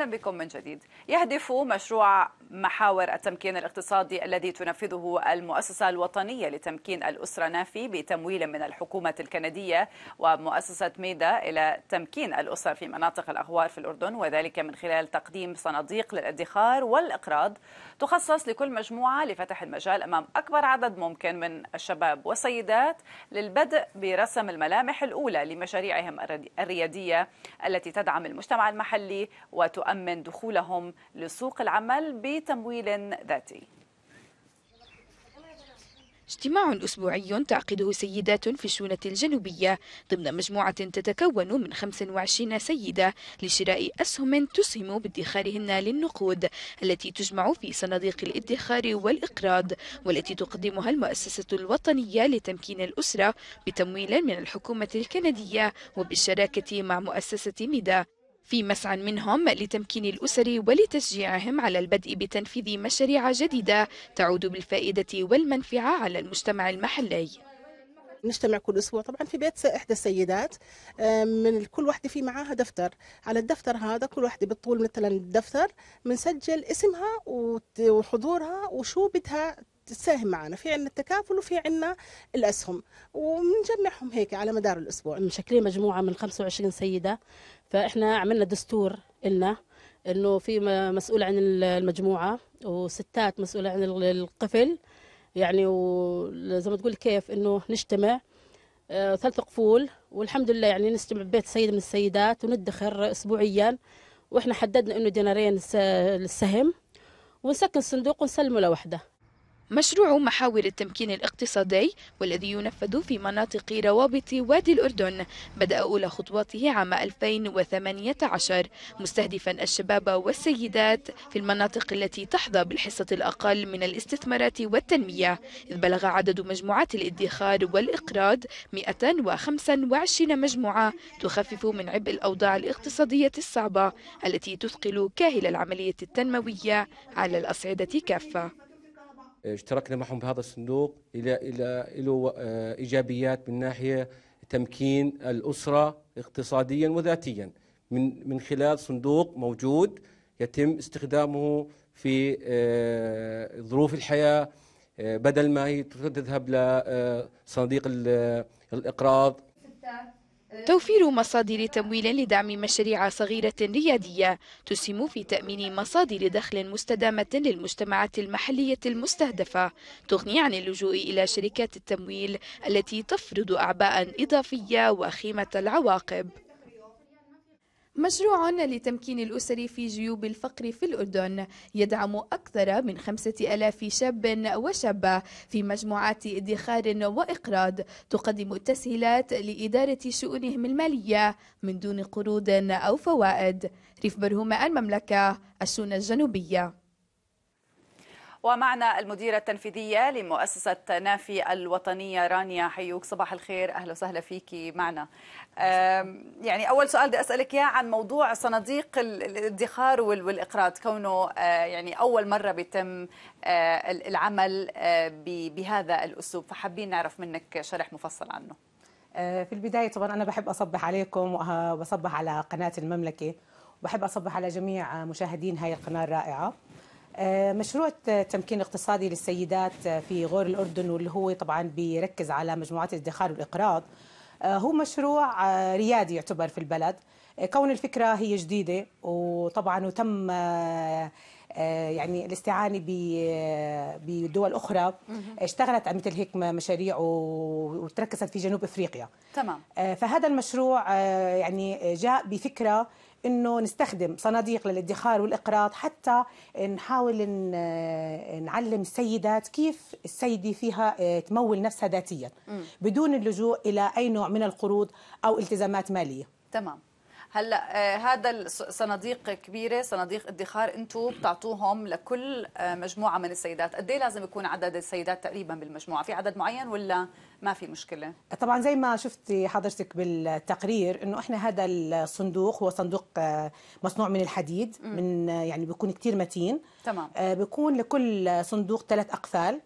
أهلا بكم من جديد يهدف مشروع محاور التمكين الاقتصادي الذي تنفذه المؤسسة الوطنية لتمكين الأسرة نافي بتمويل من الحكومة الكندية ومؤسسة ميدا إلى تمكين الأسر في مناطق الأغوار في الأردن وذلك من خلال تقديم صناديق للادخار والإقراض تخصص لكل مجموعة لفتح المجال أمام أكبر عدد ممكن من الشباب والسيدات للبدء برسم الملامح الأولى لمشاريعهم الريادية التي تدعم المجتمع المحلي وتؤ يؤمن دخولهم لسوق العمل بتمويل ذاتي اجتماع أسبوعي تعقده سيدات في الشونة الجنوبية ضمن مجموعة تتكون من 25 سيدة لشراء أسهم تسهم بادخارهن للنقود التي تجمع في صناديق الادخار والإقراض والتي تقدمها المؤسسة الوطنية لتمكين الأسرة بتمويل من الحكومة الكندية وبالشراكة مع مؤسسة ميدا في مسعى منهم لتمكين الأسر ولتشجيعهم على البدء بتنفيذ مشاريع جديدة تعود بالفائدة والمنفعة على المجتمع المحلي نجتمع كل اسبوع طبعا في بيت احدى السيدات من كل واحده في معاها دفتر على الدفتر هذا كل واحده بالطول مثلا الدفتر منسجل اسمها وحضورها وشو بدها تساهم معنا في عنا التكافل وفي عنا الاسهم وبنجمعهم هيك على مدار الاسبوع مشكلين مجموعه من 25 سيده فاحنا عملنا دستور لنا انه في مسؤول عن المجموعه وستات مسؤوله عن القفل يعني وزي ما تقول كيف انه نجتمع آه، ثلاث قفول والحمد لله يعني نجتمع ببيت سيده من السيدات وندخر اسبوعيا واحنا حددنا انه دينارين للسهم ونسكن الصندوق ونسلمه لوحده مشروع محاور التمكين الاقتصادي والذي ينفذ في مناطق روابط وادي الأردن بدأ أولى خطواته عام 2018 مستهدفا الشباب والسيدات في المناطق التي تحظى بالحصة الأقل من الاستثمارات والتنمية إذ بلغ عدد مجموعات الادخار والإقراض 125 مجموعة تخفف من عبء الأوضاع الاقتصادية الصعبة التي تثقل كاهل العملية التنموية على الأصعدة كافة اشتركنا معهم بهذا الصندوق الى الى له آه، ايجابيات من ناحيه تمكين الاسره اقتصاديا وذاتيا من من خلال صندوق موجود يتم استخدامه في آه، ظروف الحياه آه، بدل ما هي تذهب لصناديق الاقراض توفير مصادر تمويل لدعم مشاريع صغيرة ريادية تسهم في تأمين مصادر دخل مستدامة للمجتمعات المحلية المستهدفة تغني عن اللجوء إلى شركات التمويل التي تفرض أعباء إضافية وخيمة العواقب مشروع لتمكين الأسر في جيوب الفقر في الأردن يدعم أكثر من خمسة ألاف شاب وشابة في مجموعات ادخار وإقراض تقدم التسهيلات لإدارة شؤونهم المالية من دون قروض أو فوائد ريف برهوم المملكة الشون الجنوبية ومعنا المديرة التنفيذية لمؤسسة نافي الوطنية رانيا حيوك صباح الخير أهلا وسهلا فيكي معنا يعني أول سؤال بدي أسألك إياه عن موضوع صناديق الادخار والإقراض كونه آه، يعني أول مرة بيتم آه، العمل آه، بهذا الأسلوب فحابين نعرف منك شرح مفصل عنه في البداية طبعا أنا بحب أصبح عليكم وبصبح على قناة المملكة وبحب أصبح على جميع مشاهدين هاي القناة الرائعة آه، مشروع تمكين اقتصادي للسيدات آه، في غور الأردن واللي هو طبعا بيركز على مجموعات الادخار والإقراض آه، هو مشروع ريادي يعتبر في البلد كون الفكرة هي جديدة وطبعا وتم يعني الاستعانة بدول أخرى اشتغلت على مثل هيك مشاريع وتركزت في جنوب أفريقيا تمام فهذا المشروع يعني جاء بفكرة انه نستخدم صناديق للادخار والاقراض حتى نحاول نعلم السيدات كيف السيده فيها آه، تمول نفسها ذاتيا بدون اللجوء الى اي نوع من القروض او التزامات ماليه تمام هلا آه، هذا صناديق كبيره صناديق ادخار انتم بتعطوهم لكل آه، مجموعه من السيدات قد إيه لازم يكون عدد السيدات تقريبا بالمجموعه في عدد معين ولا ما في مشكله طبعا زي ما شفتي حضرتك بالتقرير انه احنا هذا الصندوق هو صندوق آه، مصنوع من الحديد من يعني بيكون كثير متين تمام بيكون لكل صندوق ثلاث اقفال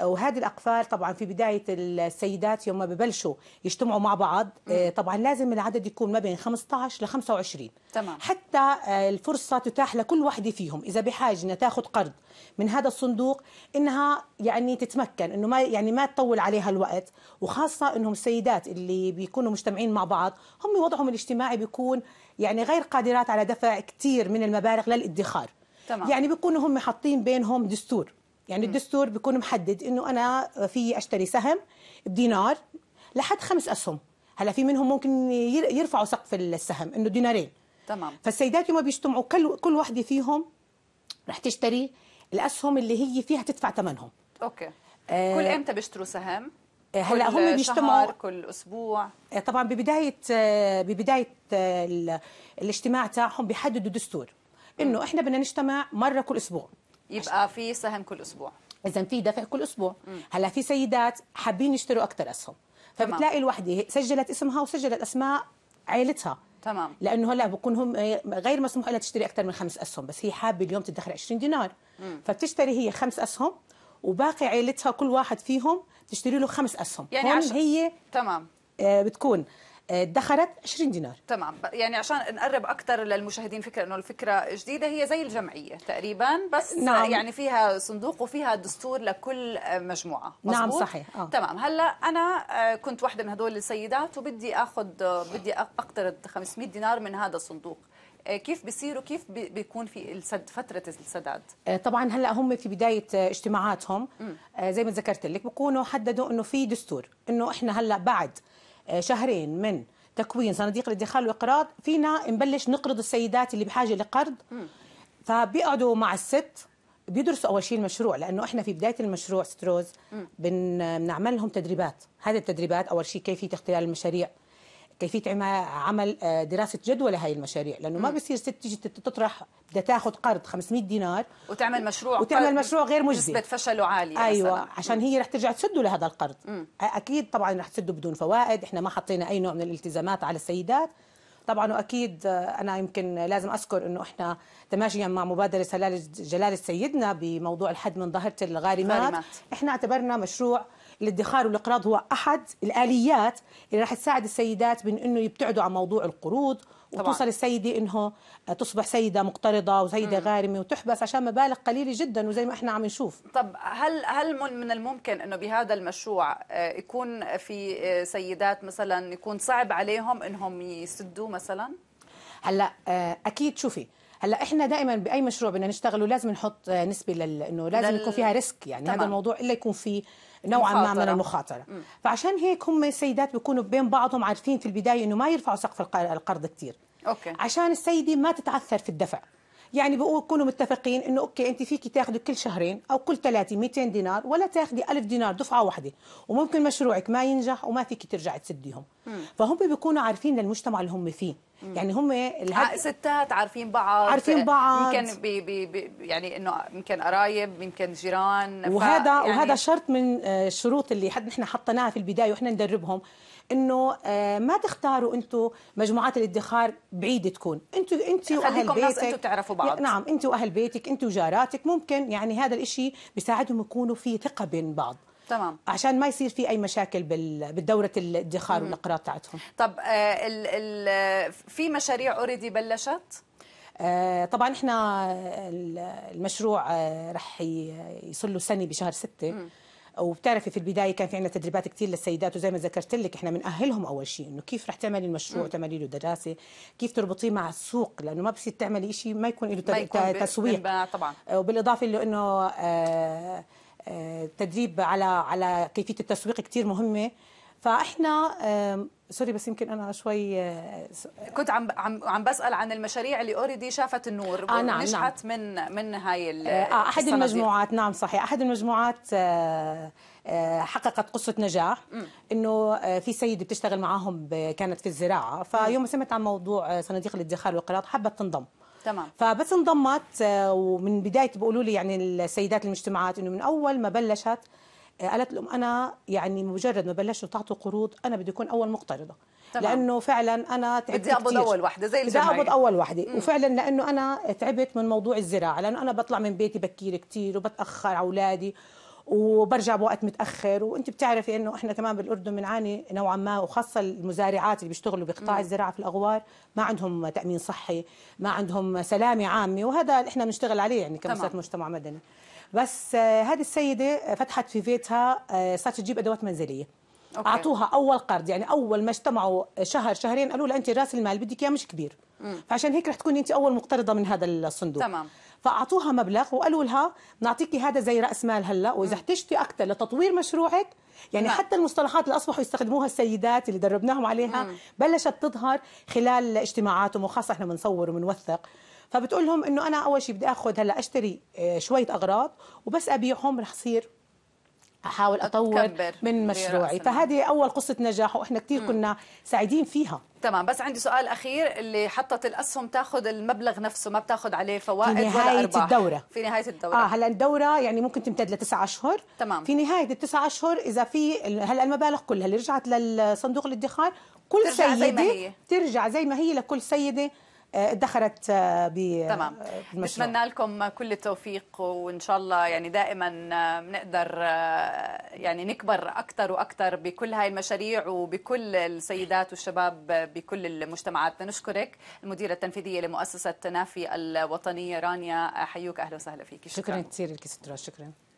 وهذه الاقفال طبعا في بدايه السيدات يوم ما ببلشوا يجتمعوا مع بعض آه، طبعا لازم العدد يكون ما بين 15 ل 25 تمام. حتى آه، الفرصه تتاح لكل وحده فيهم اذا بحاجه انها تاخذ قرض من هذا الصندوق انها يعني تتمكن انه ما يعني ما تطول عليها الوقت وخاصه انهم السيدات اللي بيكونوا مجتمعين مع بعض هم وضعهم الاجتماعي بيكون يعني غير قادرات على دفع كثير من المبالغ للادخار تمام. يعني بيكونوا هم حاطين بينهم دستور يعني الدستور بيكون محدد انه انا في اشتري سهم بدينار لحد خمس اسهم هلا في منهم ممكن يرفعوا سقف السهم انه دينارين تمام فالسيدات يوم بيجتمعوا كل كل وحده فيهم رح تشتري الاسهم اللي هي فيها تدفع ثمنهم اوكي آه، كل امتى بيشتروا سهم آه، هلا هم بيجتمعوا كل اسبوع آه، طبعا ببدايه ببدايه الاجتماع تاعهم بيحددوا دستور انه احنا بدنا نجتمع مره كل اسبوع يبقى في سهم كل اسبوع اذا في دفع كل اسبوع هلا في سيدات حابين يشتروا اكثر اسهم فبتلاقي الوحده سجلت اسمها وسجلت اسماء عيلتها تمام لانه هلا بكون هم آه، غير مسموح لها تشتري اكثر من خمس اسهم بس هي حابه اليوم تدخر 20 دينار مم. فبتشتري هي خمس اسهم وباقي عيلتها كل واحد فيهم تشتري له خمس اسهم يعني هون عشر. هي تمام آه، بتكون دخلت 20 دينار تمام يعني عشان نقرب اكثر للمشاهدين فكره انه الفكره جديده هي زي الجمعيه تقريبا بس نعم. يعني فيها صندوق وفيها دستور لكل مجموعه مزبوط؟ نعم صحيح آه. تمام هلا انا آه، كنت واحده من هدول السيدات وبدي اخذ بدي اقترض 500 دينار من هذا الصندوق آه، كيف بيصير وكيف بيكون في السد فتره السداد آه، طبعا هلا هم في بدايه اجتماعاتهم زي ما ذكرت لك بكونوا حددوا انه في دستور انه احنا هلا بعد آه، شهرين من تكوين صناديق الادخار والاقراض فينا نبلش نقرض السيدات اللي بحاجه لقرض فبيقعدوا مع الست بيدرسوا اول شيء المشروع لانه احنا في بدايه المشروع ستروز بنعمل لهم تدريبات هذه التدريبات اول شيء كيفيه اختيار المشاريع كيفيه عمل آه، دراسه جدوى لهي المشاريع لانه ما بصير ست تيجي تطرح بدها تاخذ قرض 500 دينار وتعمل مشروع وتعمل مشروع غير مجزي نسبه فشله عاليه ايوه مثلاً. عشان هي رح ترجع تسده لهذا القرض مم. اكيد طبعا رح تسده بدون فوائد احنا ما حطينا اي نوع من الالتزامات على السيدات طبعا واكيد آه، انا يمكن لازم اذكر انه احنا تماشيا مع مبادره جلاله جلاله سيدنا بموضوع الحد من ظاهره الغارمات غارمات. احنا اعتبرنا مشروع الادخار والاقراض هو احد الاليات اللي راح تساعد السيدات من انه يبتعدوا عن موضوع القروض طبعا. وتوصل السيده انه تصبح سيده مقترضه وسيده مم. غارمه وتحبس عشان مبالغ قليله جدا وزي ما احنا عم نشوف طب هل هل من الممكن انه بهذا المشروع آه، يكون في آه، سيدات مثلا يكون صعب عليهم انهم يسدوا مثلا هلا آه، اكيد شوفي هلا احنا دائما باي مشروع بدنا نشتغله لازم نحط نسبه لانه انه لازم لل... يكون فيها ريسك يعني تمام. هذا الموضوع الا يكون فيه نوعا ما من المخاطره مم. فعشان هيك هم السيدات بيكونوا بين بعضهم عارفين في البدايه انه ما يرفعوا سقف القرض كثير اوكي عشان السيده ما تتعثر في الدفع يعني بيكونوا متفقين انه اوكي انت فيكي تاخذي كل شهرين او كل ثلاثه 200 دينار ولا تاخذي 1000 دينار دفعه واحده وممكن مشروعك ما ينجح وما فيكي ترجعي تسديهم فهم بيكونوا عارفين للمجتمع اللي هم فيه يعني هم الهد... آه، ستات عارفين بعض عارفين بعض يمكن بي بي بي يعني انه يمكن قرايب يمكن جيران وهذا ف... يعني... وهذا شرط من آه، الشروط اللي حد نحن حطيناها في البدايه واحنا ندربهم انه آه، ما تختاروا انتم مجموعات الادخار بعيده تكون انتم انت واهل بيتك انتوا تعرفوا بعض نعم انت واهل بيتك انت وجاراتك ممكن يعني هذا الإشي بيساعدهم يكونوا في ثقه بين بعض تمام عشان ما يصير في اي مشاكل بالدوره الادخار والاقراض تاعتهم طب آه، ال ال في مشاريع اوريدي بلشت آه، طبعا احنا المشروع رح يصير له سنه بشهر ستة م. وبتعرفي في البدايه كان في عندنا تدريبات كثير للسيدات وزي ما ذكرت لك احنا بنأهلهم اول شيء انه كيف رح تعملي المشروع تعملي له دراسه كيف تربطيه مع السوق لانه ما بصير تعملي شيء ما يكون له تسويق طبعا آه، وبالاضافه لانه آه، آه، تدريب على على كيفيه التسويق كثير مهمه فاحنا سوري بس يمكن انا شوي آه، كنت عم عم عم بسال عن المشاريع اللي اوريدي شافت النور آه نعم ونجحت نعم. من من هاي آه،, آه احد المجموعات نعم صحيح احد المجموعات آه, آه، حققت قصه نجاح انه في سيده بتشتغل معاهم كانت في الزراعه فيوم سمعت عن موضوع صناديق الادخار والقراض حبت تنضم تمام فبس انضمت ومن بدايه بيقولوا لي يعني السيدات المجتمعات انه من اول ما بلشت قالت لهم انا يعني مجرد ما بلشتوا تعطوا قروض انا بدي اكون اول مقترضه تمام. لانه فعلا انا تعبت بدي اقبض اول وحده زي الجماعه بدي اقبض اول وحده وفعلا لانه انا تعبت من موضوع الزراعه لانه انا بطلع من بيتي بكير كثير وبتاخر على اولادي وبرجع بوقت متاخر وانت بتعرفي انه احنا كمان بالاردن بنعاني نوعا ما وخاصه المزارعات اللي بيشتغلوا بقطاع الزراعه في الاغوار ما عندهم تامين صحي ما عندهم سلامه عامه وهذا احنا بنشتغل عليه يعني كمؤسسات مجتمع مدني بس آه، هذه السيده آه، فتحت في بيتها آه، صارت تجيب ادوات منزليه أوكي. اعطوها اول قرض يعني اول ما اجتمعوا شهر شهرين قالوا لها انت راس المال بدك اياه مش كبير مم. فعشان هيك رح تكوني انت اول مقترضه من هذا الصندوق تمام فاعطوها مبلغ وقالوا لها بنعطيكي هذا زي راس مال هلا واذا احتجتي اكثر لتطوير مشروعك يعني مم. نعم. حتى المصطلحات اللي اصبحوا يستخدموها السيدات اللي دربناهم عليها مم. بلشت تظهر خلال اجتماعاتهم وخاصه احنا بنصور وبنوثق فبتقول لهم انه انا اول شيء بدي اخذ هلا اشتري آه، شويه اغراض وبس ابيعهم رح صير احاول اطور من مشروعي فهذه اول قصه نجاح واحنا كثير كنا سعيدين فيها تمام بس عندي سؤال اخير اللي حطت الاسهم تاخذ المبلغ نفسه ما بتاخذ عليه فوائد في نهاية ولا ارباح الدوره في نهايه الدوره اه هلا الدوره يعني ممكن تمتد لتسع اشهر تمام في نهايه التسع اشهر اذا في هلا المبالغ كلها اللي رجعت للصندوق الادخار كل سيده زي ما هي. ترجع زي ما هي لكل سيده دخلت آه، ب تمام بتمنى آه، لكم كل التوفيق وان شاء الله يعني دائما بنقدر آه، يعني نكبر اكثر واكثر بكل هاي المشاريع وبكل السيدات والشباب بكل المجتمعات نشكرك المديره التنفيذيه لمؤسسه نافي الوطنيه رانيا حيوك اهلا وسهلا فيك شكرا, شكرا كثير لك شكرا